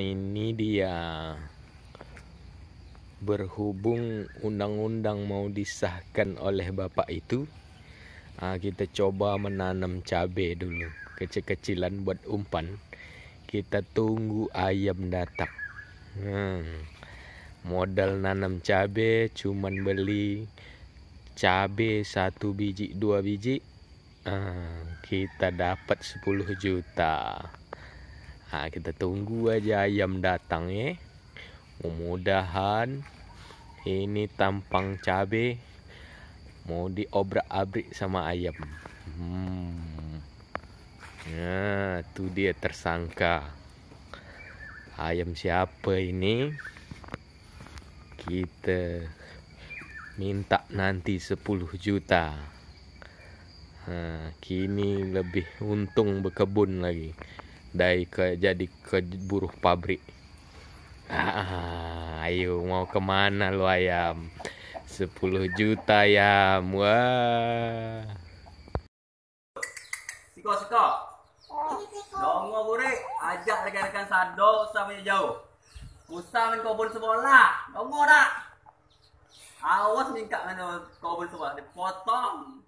ini dia. Berhubung undang-undang mau disahkan oleh bapak itu, ah, kita coba menanam cabai dulu, kecil-kecilan buat umpan. Kita tunggu ayam datang. Hmm. Modal nanam cabai cuman beli cabai satu biji, dua biji. Ah, kita dapat 10 juta. Nah, kita tunggu aja ayam datang ya. Mudah-mudahan ini tampang cabe mau diobrak-abrik sama ayam. Hmm. Nah, ya, tuh dia tersangka. Ayam siapa ini? Kita minta nanti 10 juta. Nah, kini lebih untung berkebun lagi dari ke jadi ke buruh pabrik ah, ayo mau kemana lu ayam 10 juta ayam. wah siko siko mau buri ajak rekan-rekan sado sampai jauh usah main kobun sekolah mau dak awas mingkak kobol sekolah dipotong